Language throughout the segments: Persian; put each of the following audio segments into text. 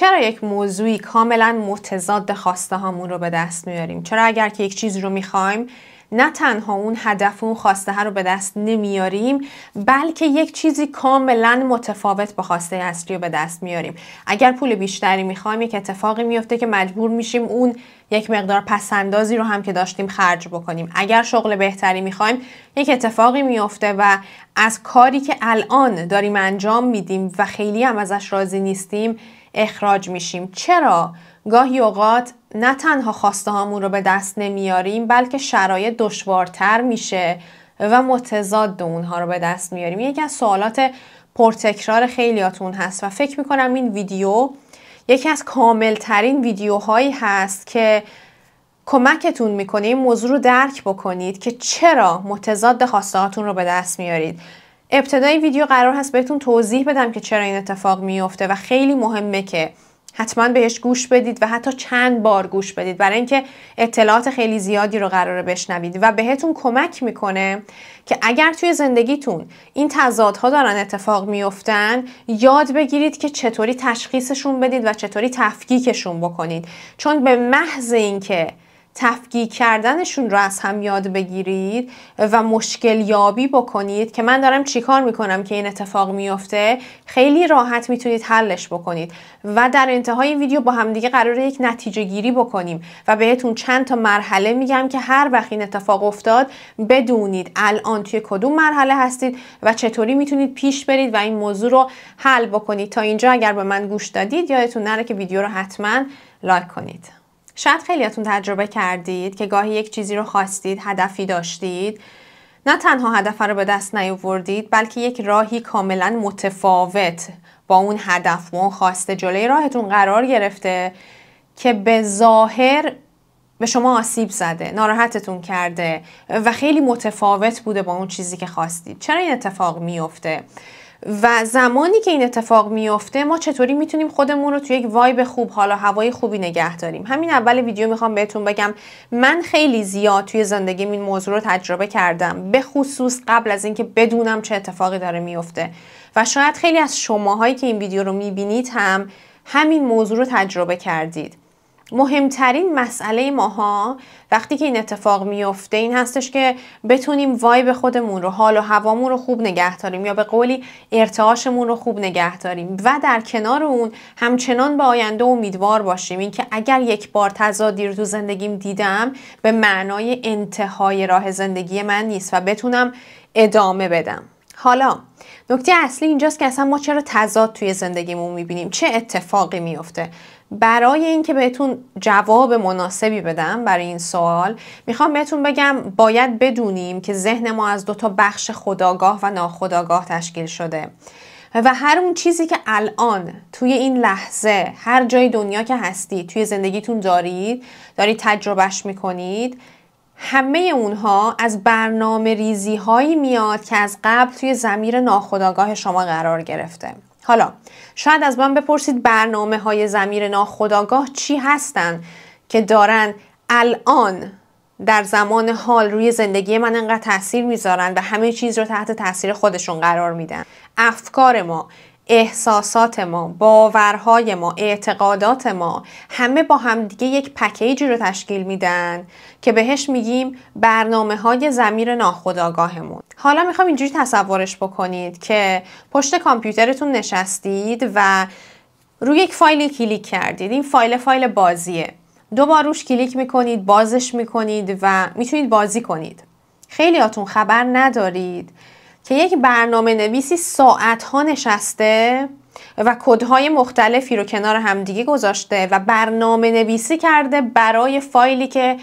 چرا یک موضوعی کاملا متضاد خواسته هامون رو به دست میاریم چرا اگر که یک چیز رو میخوایم نه تنها اون هدف و اون خواسته ها رو به دست نمیاریم بلکه یک چیزی کاملا متفاوت با خواسته اصلی رو به دست میاریم اگر پول بیشتری میخوایم یک اتفاقی میفته که مجبور میشیم اون یک مقدار پسندازی رو هم که داشتیم خرج بکنیم اگر شغل بهتری میخوایم یک اتفاقی میفته و از کاری که الان داریم انجام میدیم و خیلی هم ازش راضی نیستیم اخراج میشیم چرا گاهی اوقات نه تنها خواسته هامون رو به دست نمیاریم بلکه شرایط دشوارتر میشه و متضاد اونها رو به دست میاریم یکی از سوالات پرتکرار خیلیاتون هست و فکر میکنم این ویدیو یکی از کاملترین ویدیوهایی هست که کمکتون میکنه این موضوع رو درک بکنید که چرا متضاد خواسته رو به دست میارید ابتدای ویدیو قرار هست بهتون توضیح بدم که چرا این اتفاق میفته و خیلی مهمه که حتما بهش گوش بدید و حتی چند بار گوش بدید برای اینکه اطلاعات خیلی زیادی رو قراره بشنوید و بهتون کمک میکنه که اگر توی زندگیتون این تضادها دارن اتفاق میفتن یاد بگیرید که چطوری تشخیصشون بدید و چطوری تفکیکشون بکنید چون به محض اینکه تفکیک کردنشون رو از هم یاد بگیرید و مشکل یابی بکنید که من دارم چیکار میکنم که این اتفاق میفته خیلی راحت میتونید حلش بکنید و در انتهای ویدیو با همدیگه قرار یک نتیجه گیری بکنیم و بهتون چند تا مرحله میگم که هر وقت این اتفاق افتاد بدونید الان توی کدوم مرحله هستید و چطوری میتونید پیش برید و این موضوع رو حل بکنید تا اینجا اگر به من گوش دادید یادتون نره که ویدیو رو حتما لایک کنید شاید خیلیاتون تجربه کردید که گاهی یک چیزی رو خواستید، هدفی داشتید، نه تنها هدف رو به دست نیاوردید بلکه یک راهی کاملا متفاوت با اون هدف و اون خواسته جلوی راهتون قرار گرفته که به ظاهر به شما آسیب زده ناراحتتون کرده و خیلی متفاوت بوده با اون چیزی که خواستید چرا این اتفاق میفته و زمانی که این اتفاق میفته ما چطوری میتونیم خودمون رو توی یک وایب خوب حالا هوای خوبی نگه داریم همین اول ویدیو میخوام بهتون بگم من خیلی زیاد توی زندگیم این موضوع رو تجربه کردم به خصوص قبل از اینکه بدونم چه اتفاقی داره میفته و شاید خیلی از شماهایی که این ویدیو رو میبینید هم همین موضوع رو تجربه کردید مهمترین مسئله ماها وقتی که این اتفاق میفته این هستش که بتونیم به خودمون رو حال و هوامون رو خوب نگه داریم یا به قولی ارتعاشمون رو خوب نگه داریم و در کنار اون همچنان به آینده امیدوار باشیم اینکه اگر یک بار تضادی رو تو زندگیم دیدم به معنای انتهای راه زندگی من نیست و بتونم ادامه بدم حالا نکته اصلی اینجاست که اصلا ما چرا تضاد توی زندگیمون میبینیم چه اتفاقی میفته برای اینکه بهتون جواب مناسبی بدم برای این سوال میخوام بهتون بگم باید بدونیم که ذهن ما از دو تا بخش خداگاه و ناخداگاه تشکیل شده و هر اون چیزی که الان توی این لحظه هر جای دنیا که هستید توی زندگیتون دارید دارید تجربهش میکنید همه اونها از برنامه ریزی هایی میاد که از قبل توی زمیر ناخداگاه شما قرار گرفته حالا شاید از من بپرسید برنامه های زمیر ناخداگاه چی هستن که دارن الان در زمان حال روی زندگی من انقدر تاثیر میذارن و همه چیز رو تحت تاثیر خودشون قرار میدن افکار ما احساسات ما، باورهای ما، اعتقادات ما همه با همدیگه یک پکیجی رو تشکیل میدن که بهش میگیم برنامه های زمیر ناخودآگاهمون. حالا میخوام اینجوری تصورش بکنید که پشت کامپیوترتون نشستید و روی یک فایلی کلیک کردید. این فایل فایل بازیه. دو بار روش کلیک میکنید، بازش میکنید و میتونید بازی کنید. خیلی خبر ندارید که یک برنامه نویسی ساعت ها نشسته و کدهای مختلفی رو کنار همدیگه گذاشته و برنامه نویسی کرده برای فایلی که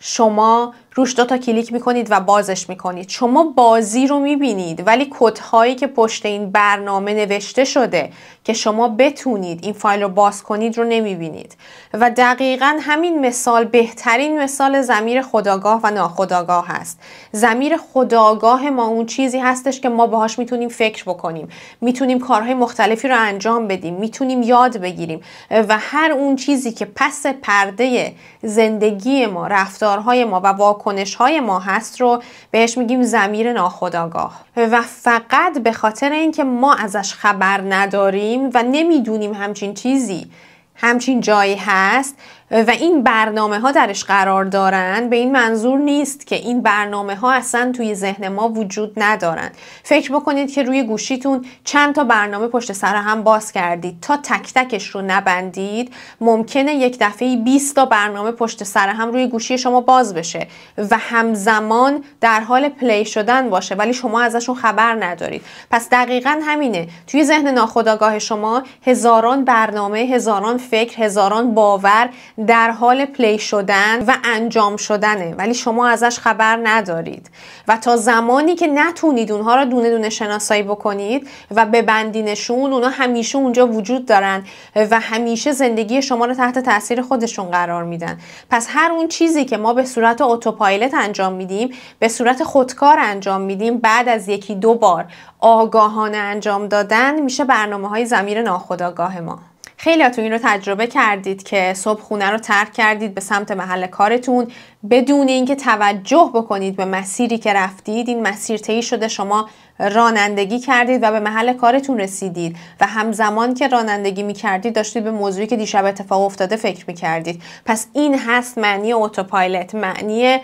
شما روش دوتا کلیک میکنید و بازش میکنید شما بازی رو میبینید ولی کدهایی که پشت این برنامه نوشته شده که شما بتونید این فایل رو باز کنید رو نمیبینید و دقیقا همین مثال بهترین مثال زمیر خداگاه و ناخداگاه هست زمیر خداگاه ما اون چیزی هستش که ما باهاش میتونیم فکر بکنیم میتونیم کارهای مختلفی رو انجام بدیم میتونیم یاد بگیریم و هر اون چیزی که پس پرده زندگی ما رفتارهای ما و واکن واکنش های ما هست رو بهش میگیم زمیر ناخودآگاه و فقط به خاطر اینکه ما ازش خبر نداریم و نمیدونیم همچین چیزی همچین جایی هست و این برنامه ها درش قرار دارن به این منظور نیست که این برنامه ها اصلا توی ذهن ما وجود ندارن فکر بکنید که روی گوشیتون چند تا برنامه پشت سر هم باز کردید تا تک تکش رو نبندید ممکنه یک دفعه 20 تا برنامه پشت سر هم روی گوشی شما باز بشه و همزمان در حال پلی شدن باشه ولی شما ازشون خبر ندارید پس دقیقا همینه توی ذهن ناخودآگاه شما هزاران برنامه هزاران فکر هزاران باور در حال پلی شدن و انجام شدنه ولی شما ازش خبر ندارید و تا زمانی که نتونید اونها را دونه دونه شناسایی بکنید و ببندینشون اونها همیشه اونجا وجود دارن و همیشه زندگی شما رو تحت تاثیر خودشون قرار میدن پس هر اون چیزی که ما به صورت اتوپایلت انجام میدیم به صورت خودکار انجام میدیم بعد از یکی دو بار آگاهانه انجام دادن میشه برنامه های زمیر ناخودآگاه ما خیلیاتون این رو تجربه کردید که صبح خونه رو ترک کردید به سمت محل کارتون بدون اینکه توجه بکنید به مسیری که رفتید این مسیر طی شده شما رانندگی کردید و به محل کارتون رسیدید و همزمان که رانندگی می کردید داشتید به موضوعی که دیشب اتفاق افتاده فکر می کردید پس این هست معنی اوتوپایلت معنی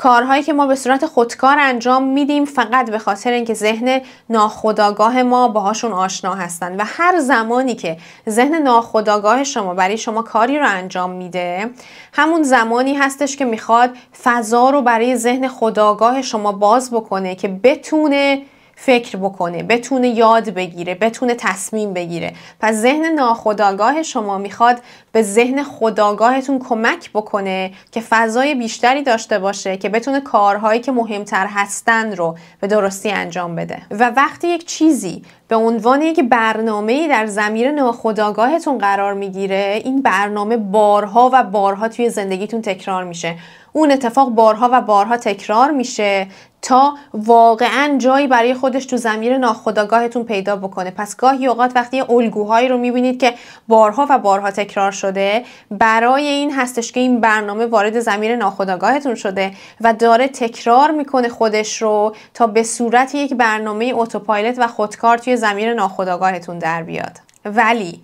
کارهایی که ما به صورت خودکار انجام میدیم فقط به خاطر اینکه ذهن ناخودآگاه ما باهاشون آشنا هستن و هر زمانی که ذهن ناخودآگاه شما برای شما کاری رو انجام میده همون زمانی هستش که میخواد فضا رو برای ذهن خودآگاه شما باز بکنه که بتونه فکر بکنه بتونه یاد بگیره بتونه تصمیم بگیره پس ذهن ناخودآگاه شما میخواد به ذهن خداگاهتون کمک بکنه که فضای بیشتری داشته باشه که بتونه کارهایی که مهمتر هستن رو به درستی انجام بده و وقتی یک چیزی به عنوان یک برنامه در زمیر ناخودآگاهتون قرار میگیره این برنامه بارها و بارها توی زندگیتون تکرار میشه اون اتفاق بارها و بارها تکرار میشه تا واقعا جایی برای خودش تو زمیر ناخداگاهتون پیدا بکنه پس گاهی اوقات وقتی الگوهایی رو میبینید که بارها و بارها تکرار شده برای این هستش که این برنامه وارد زمیر ناخداگاهتون شده و داره تکرار میکنه خودش رو تا به صورت یک برنامه اتوپایلت و خودکار توی زمیر ناخداگاهتون در بیاد ولی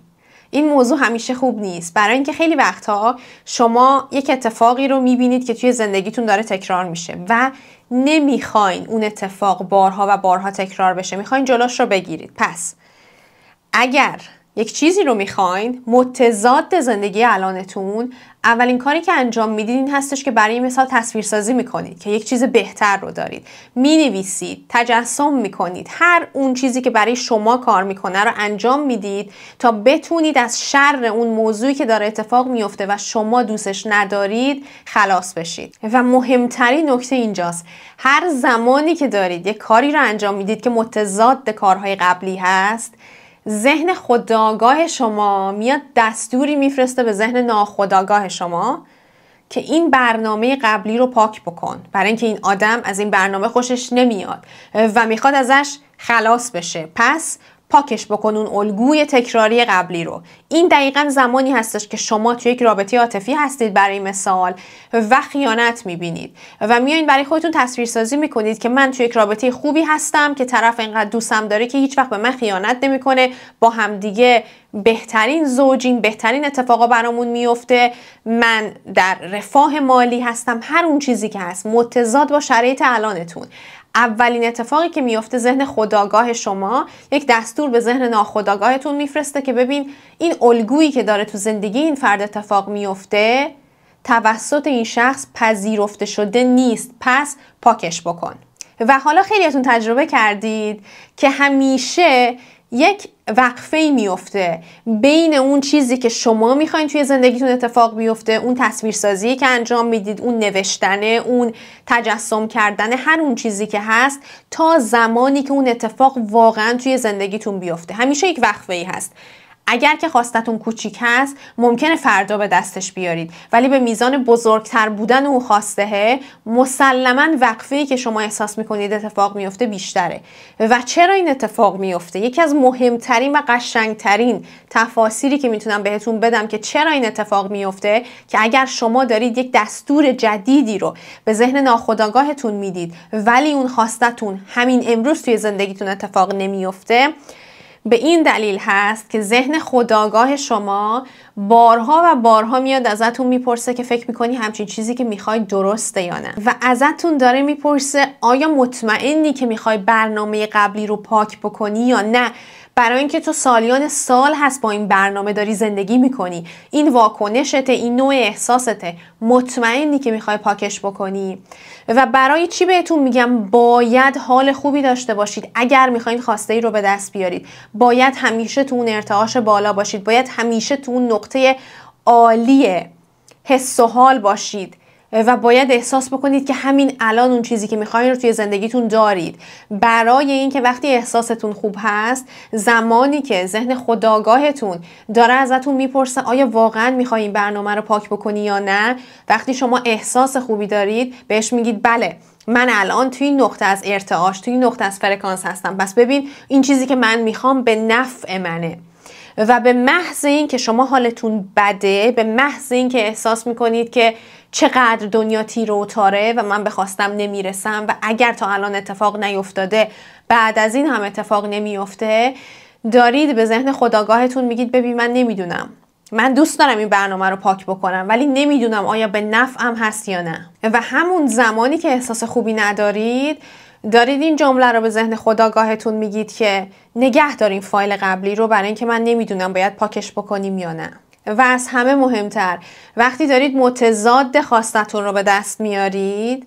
این موضوع همیشه خوب نیست برای اینکه خیلی وقتها شما یک اتفاقی رو میبینید که توی زندگیتون داره تکرار میشه و نمیخواین اون اتفاق بارها و بارها تکرار بشه میخواین جلوش رو بگیرید پس اگر یک چیزی رو میخواین متضاد زندگی الانتون اولین کاری که انجام میدید این هستش که برای مثال تصویرسازی میکنید که یک چیز بهتر رو دارید مینویسید تجسم میکنید هر اون چیزی که برای شما کار میکنه رو انجام میدید تا بتونید از شر اون موضوعی که داره اتفاق میفته و شما دوستش ندارید خلاص بشید و مهمترین نکته اینجاست هر زمانی که دارید یک کاری رو انجام میدید که متضاد کارهای قبلی هست ذهن خداگاه شما میاد دستوری میفرسته به ذهن ناخداگاه شما که این برنامه قبلی رو پاک بکن برای اینکه این آدم از این برنامه خوشش نمیاد و میخواد ازش خلاص بشه پس پاکش بکن اون الگوی تکراری قبلی رو این دقیقا زمانی هستش که شما توی یک رابطه عاطفی هستید برای مثال و خیانت میبینید و میایین برای خودتون تصویر تصویرسازی میکنید که من توی یک رابطه خوبی هستم که طرف اینقدر دوستم داره که هیچ وقت به من خیانت نمیکنه با همدیگه بهترین زوجین بهترین اتفاقا برامون میفته من در رفاه مالی هستم هر اون چیزی که هست متضاد با شرایط الانتون اولین اتفاقی که میفته ذهن خداگاه شما یک دستور به ذهن ناخداگاهتون میفرسته که ببین این الگویی که داره تو زندگی این فرد اتفاق میفته توسط این شخص پذیرفته شده نیست پس پاکش بکن و حالا خیلیتون تجربه کردید که همیشه یک وقفه ای میفته بین اون چیزی که شما میخواین توی زندگیتون اتفاق بیفته اون تصویرسازی که انجام میدید اون نوشتن اون تجسم کردن هر اون چیزی که هست تا زمانی که اون اتفاق واقعا توی زندگیتون بیفته همیشه یک وقفه ای هست اگر که خواستتون کوچیک هست ممکنه فردا به دستش بیارید ولی به میزان بزرگتر بودن اون خواسته مسلما وقفه که شما احساس میکنید اتفاق میفته بیشتره و چرا این اتفاق میفته یکی از مهمترین و قشنگترین تفاسیری که میتونم بهتون بدم که چرا این اتفاق میفته که اگر شما دارید یک دستور جدیدی رو به ذهن ناخودآگاهتون میدید ولی اون خواستتون همین امروز توی زندگیتون اتفاق نمیفته به این دلیل هست که ذهن خداگاه شما بارها و بارها میاد ازتون میپرسه که فکر میکنی همچین چیزی که میخوای درسته یا نه و ازتون داره میپرسه آیا مطمئنی که میخوای برنامه قبلی رو پاک بکنی یا نه برای اینکه تو سالیان سال هست با این برنامه داری زندگی میکنی این واکنشته این نوع احساسته مطمئنی که میخوای پاکش بکنی و برای چی بهتون میگم باید حال خوبی داشته باشید اگر میخواین خواسته ای رو به دست بیارید باید همیشه تو اون ارتعاش بالا باشید باید همیشه تو اون نقطه عالی حس و حال باشید و باید احساس بکنید که همین الان اون چیزی که میخواین رو توی زندگیتون دارید برای اینکه وقتی احساستون خوب هست زمانی که ذهن خداگاهتون داره ازتون میپرسه آیا واقعا میخواین برنامه رو پاک بکنی یا نه وقتی شما احساس خوبی دارید بهش میگید بله من الان توی این نقطه از ارتعاش توی این نقطه از فرکانس هستم پس ببین این چیزی که من میخوام به نفع منه و به محض اینکه شما حالتون بده به محض اینکه احساس میکنید که چقدر دنیا تیر و تاره و من بخواستم نمیرسم و اگر تا الان اتفاق نیفتاده بعد از این هم اتفاق نمیفته دارید به ذهن خداگاهتون میگید ببین من نمیدونم من دوست دارم این برنامه رو پاک بکنم ولی نمیدونم آیا به نفعم هست یا نه و همون زمانی که احساس خوبی ندارید دارید این جمله رو به ذهن خداگاهتون میگید که نگه دارین فایل قبلی رو برای اینکه من نمیدونم باید پاکش بکنیم یا نه و از همه مهمتر وقتی دارید متضاد خواستتون رو به دست میارید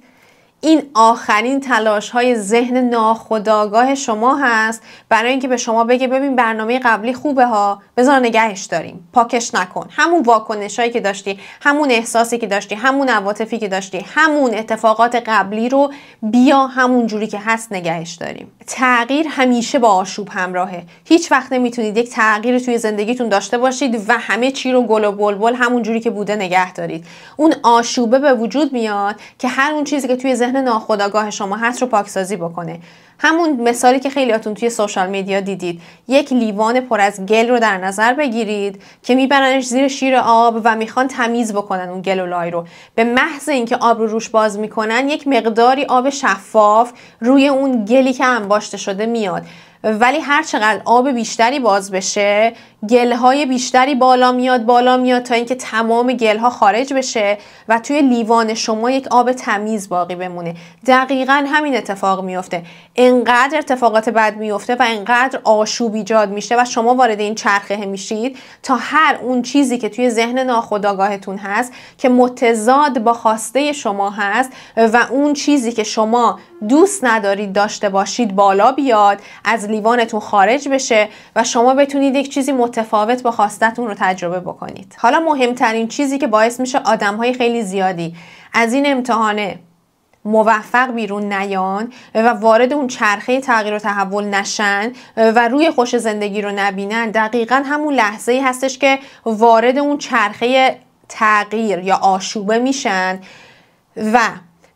این آخرین تلاش های ذهن ناخودآگاه شما هست برای اینکه به شما بگه ببین برنامه قبلی خوبه ها بذار نگهش داریم پاکش نکن همون واکنش هایی که داشتی همون احساسی که داشتی همون عواطفی که داشتی همون اتفاقات قبلی رو بیا همون جوری که هست نگهش داریم تغییر همیشه با آشوب همراهه هیچ وقت نمیتونید یک تغییر توی زندگیتون داشته باشید و همه چی رو گل و بلبل همون جوری که بوده نگه دارید اون آشوبه به وجود میاد که هر اون چیزی که توی ذهن ناخودآگاه شما هست رو پاکسازی بکنه همون مثالی که خیلیاتون توی سوشال میدیا دیدید یک لیوان پر از گل رو در نظر بگیرید که میبرنش زیر شیر آب و میخوان تمیز بکنن اون گل و لای رو به محض اینکه آب رو روش باز میکنن یک مقداری آب شفاف روی اون گلی که انباشته شده میاد ولی هر چقدر آب بیشتری باز بشه گلهای بیشتری بالا میاد بالا میاد تا اینکه تمام گلها خارج بشه و توی لیوان شما یک آب تمیز باقی بمونه دقیقا همین اتفاق میفته انقدر اتفاقات بد میفته و انقدر آشوب ایجاد میشه و شما وارد این چرخه میشید تا هر اون چیزی که توی ذهن ناخودآگاهتون هست که متضاد با خواسته شما هست و اون چیزی که شما دوست ندارید داشته باشید بالا بیاد از لیوانتون خارج بشه و شما بتونید یک چیزی متفاوت با خواستتون رو تجربه بکنید حالا مهمترین چیزی که باعث میشه های خیلی زیادی از این امتحانه موفق بیرون نیان و وارد اون چرخه تغییر و تحول نشن و روی خوش زندگی رو نبینن دقیقا همون لحظه ای هستش که وارد اون چرخه تغییر یا آشوبه میشن و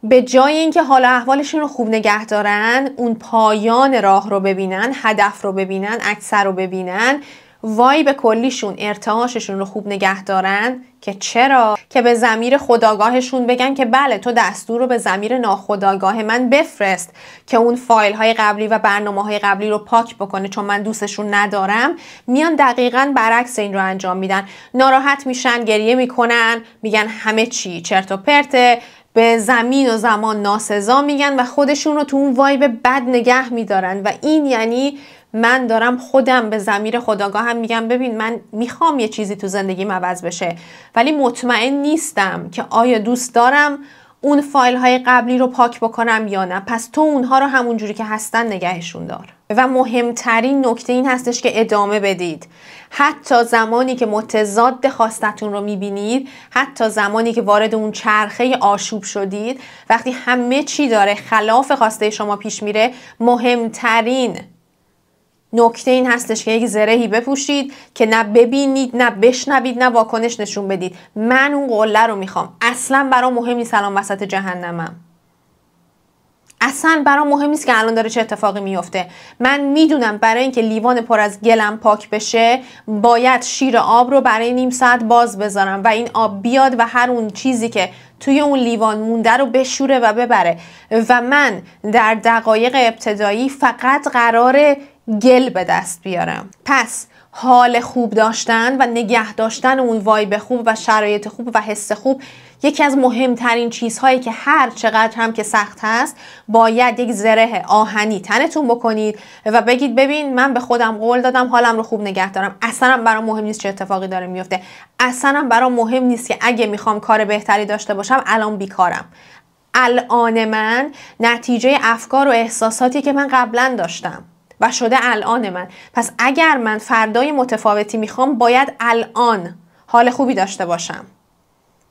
به جای اینکه حال احوالشون رو خوب نگه دارن اون پایان راه رو ببینن هدف رو ببینن اکثر رو ببینن وای به کلیشون ارتعاششون رو خوب نگه دارن که چرا که به زمیر خداگاهشون بگن که بله تو دستور رو به زمیر ناخداگاه من بفرست که اون فایل های قبلی و برنامه های قبلی رو پاک بکنه چون من دوستشون ندارم میان دقیقا برعکس این رو انجام میدن ناراحت میشن گریه میکنن میگن همه چی چرت و پرته به زمین و زمان ناسزا میگن و خودشون رو تو اون وایب بد نگه میدارن و این یعنی من دارم خودم به زمیر خداگاه هم میگم ببین من میخوام یه چیزی تو زندگی عوض بشه ولی مطمئن نیستم که آیا دوست دارم اون فایل های قبلی رو پاک بکنم یا نه پس تو اونها رو همونجوری که هستن نگهشون دار و مهمترین نکته این هستش که ادامه بدید حتی زمانی که متضاد خواستتون رو میبینید حتی زمانی که وارد اون چرخه آشوب شدید وقتی همه چی داره خلاف خواسته شما پیش میره مهمترین نکته این هستش که یک زرهی بپوشید که نه ببینید نه بشنوید نه واکنش نشون بدید من اون قله رو میخوام اصلا برا مهم نیست الان وسط جهنمم اصلا برا مهم نیست که الان داره چه اتفاقی میفته من میدونم برای اینکه لیوان پر از گلم پاک بشه باید شیر آب رو برای نیم ساعت باز بذارم و این آب بیاد و هر اون چیزی که توی اون لیوان مونده رو بشوره و ببره و من در دقایق ابتدایی فقط قراره گل به دست بیارم پس حال خوب داشتن و نگه داشتن اون وایب خوب و شرایط خوب و حس خوب یکی از مهمترین چیزهایی که هر چقدر هم که سخت هست باید یک زره آهنی تنتون بکنید و بگید ببین من به خودم قول دادم حالم رو خوب نگه دارم اصلا برام مهم نیست چه اتفاقی داره میفته اصلا برام مهم نیست که اگه میخوام کار بهتری داشته باشم الان بیکارم الان من نتیجه افکار و احساساتی که من قبلا داشتم و شده الان من پس اگر من فردای متفاوتی میخوام باید الان حال خوبی داشته باشم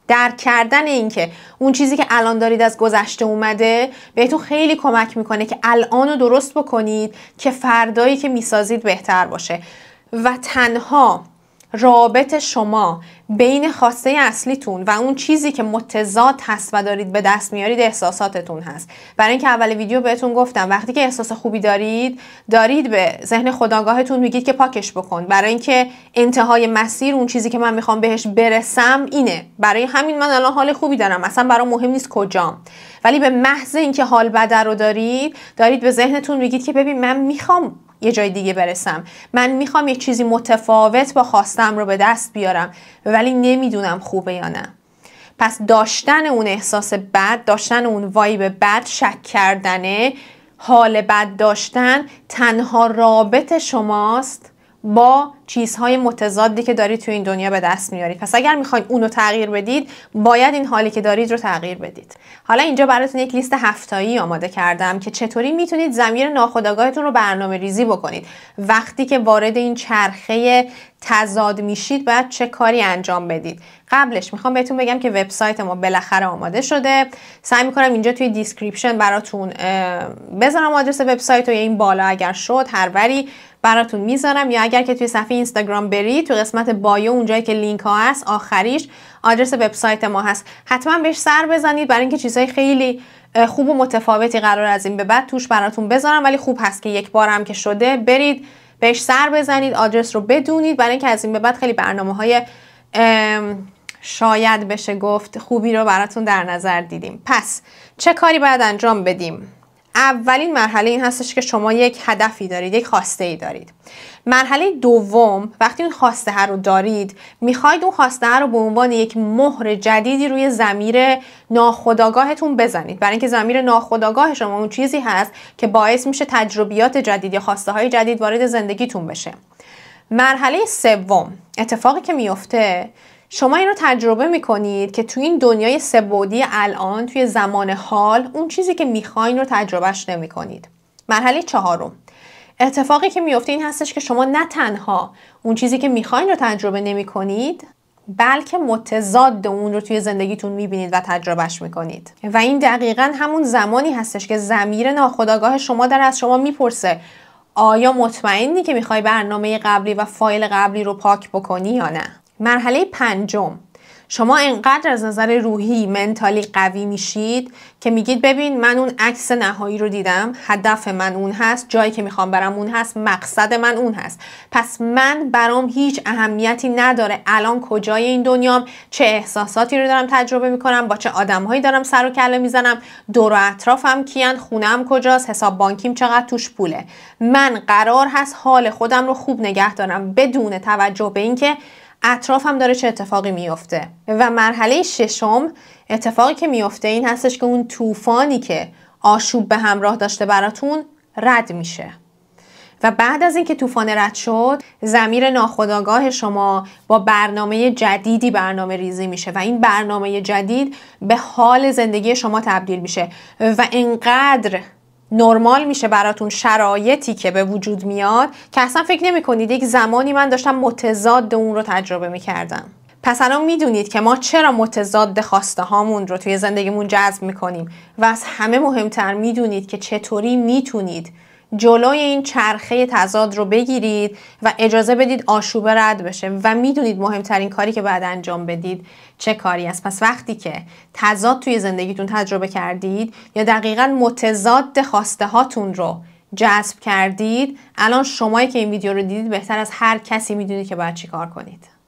در کردن اینکه اون چیزی که الان دارید از گذشته اومده بهتون خیلی کمک میکنه که الان رو درست بکنید که فردایی که میسازید بهتر باشه و تنها رابط شما بین خواسته اصلیتون و اون چیزی که متضاد هست و دارید به دست میارید احساساتتون هست برای اینکه اول ویدیو بهتون گفتم وقتی که احساس خوبی دارید دارید به ذهن خداگاهتون میگید که پاکش بکن برای اینکه انتهای مسیر اون چیزی که من میخوام بهش برسم اینه برای همین من الان حال خوبی دارم اصلا برام مهم نیست کجام ولی به محض اینکه حال بده رو دارید دارید به ذهنتون میگید که ببین من میخوام یه جای دیگه برسم من میخوام یه چیزی متفاوت با خواستم رو به دست بیارم ولی نمیدونم خوبه یا نه پس داشتن اون احساس بد داشتن اون وایب بد شک کردنه حال بد داشتن تنها رابط شماست با چیزهای متضادی که دارید تو این دنیا به دست میارید پس اگر میخواین اونو تغییر بدید باید این حالی که دارید رو تغییر بدید حالا اینجا براتون یک لیست هفتایی آماده کردم که چطوری میتونید زمیر ناخودآگاهتون رو برنامه ریزی بکنید وقتی که وارد این چرخه تضاد میشید باید چه کاری انجام بدید قبلش میخوام بهتون بگم که وبسایت ما بالاخره آماده شده سعی میکنم اینجا توی دیسکریپشن براتون بذارم آدرس وبسایت این بالا اگر شد هروری براتون میذارم یا اگر که توی صفحه اینستاگرام بری تو قسمت بایو اونجایی که لینک ها هست آخریش آدرس وبسایت ما هست حتما بهش سر بزنید برای اینکه چیزهای خیلی خوب و متفاوتی قرار از این به بعد توش براتون بذارم ولی خوب هست که یک بار هم که شده برید بهش سر بزنید آدرس رو بدونید برای اینکه از این به بعد خیلی برنامه های شاید بشه گفت خوبی رو براتون در نظر دیدیم پس چه کاری باید انجام بدیم اولین مرحله این هستش که شما یک هدفی دارید یک خواسته ای دارید مرحله دوم وقتی اون خواسته ها رو دارید میخواید اون خواسته ها رو به عنوان یک مهر جدیدی روی زمیر ناخداگاهتون بزنید برای اینکه زمیر ناخداگاه شما اون چیزی هست که باعث میشه تجربیات جدید یا خواسته های جدید وارد زندگیتون بشه مرحله سوم اتفاقی که میفته شما این رو تجربه میکنید که توی این دنیای سبودی الان توی زمان حال اون چیزی که میخواین رو تجربهش نمیکنید مرحله چهارم اتفاقی که میفته این هستش که شما نه تنها اون چیزی که میخواین رو تجربه نمیکنید بلکه متضاد اون رو توی زندگیتون میبینید و تجربهش میکنید و این دقیقا همون زمانی هستش که زمیر ناخداگاه شما در از شما میپرسه آیا مطمئنی که میخوای برنامه قبلی و فایل قبلی رو پاک بکنی یا نه مرحله پنجم شما انقدر از نظر روحی منتالی قوی میشید که میگید ببین من اون عکس نهایی رو دیدم هدف من اون هست جایی که میخوام برم اون هست مقصد من اون هست پس من برام هیچ اهمیتی نداره الان کجای این دنیام چه احساساتی رو دارم تجربه میکنم با چه آدمهایی دارم سر و کله میزنم دور و اطرافم کیان خونم کجاست حساب بانکیم چقدر توش پوله من قرار هست حال خودم رو خوب نگه دارم بدون توجه به اینکه هم داره چه اتفاقی میفته و مرحله ششم اتفاقی که میفته این هستش که اون طوفانی که آشوب به همراه داشته براتون رد میشه و بعد از اینکه طوفان رد شد زمیر ناخودآگاه شما با برنامه جدیدی برنامه ریزی میشه و این برنامه جدید به حال زندگی شما تبدیل میشه و انقدر نرمال میشه براتون شرایطی که به وجود میاد که اصلا فکر نمیکنید یک زمانی من داشتم متضاد اون رو تجربه میکردم پس الان میدونید که ما چرا متضاد خواسته هامون رو توی زندگیمون جذب میکنیم و از همه مهمتر میدونید که چطوری میتونید جلوی این چرخه تضاد رو بگیرید و اجازه بدید آشوبه رد بشه و میدونید مهمترین کاری که بعد انجام بدید چه کاری است پس وقتی که تضاد توی زندگیتون تجربه کردید یا دقیقا متضاد خواسته هاتون رو جذب کردید الان شمایی که این ویدیو رو دیدید بهتر از هر کسی میدونید که باید چی کار کنید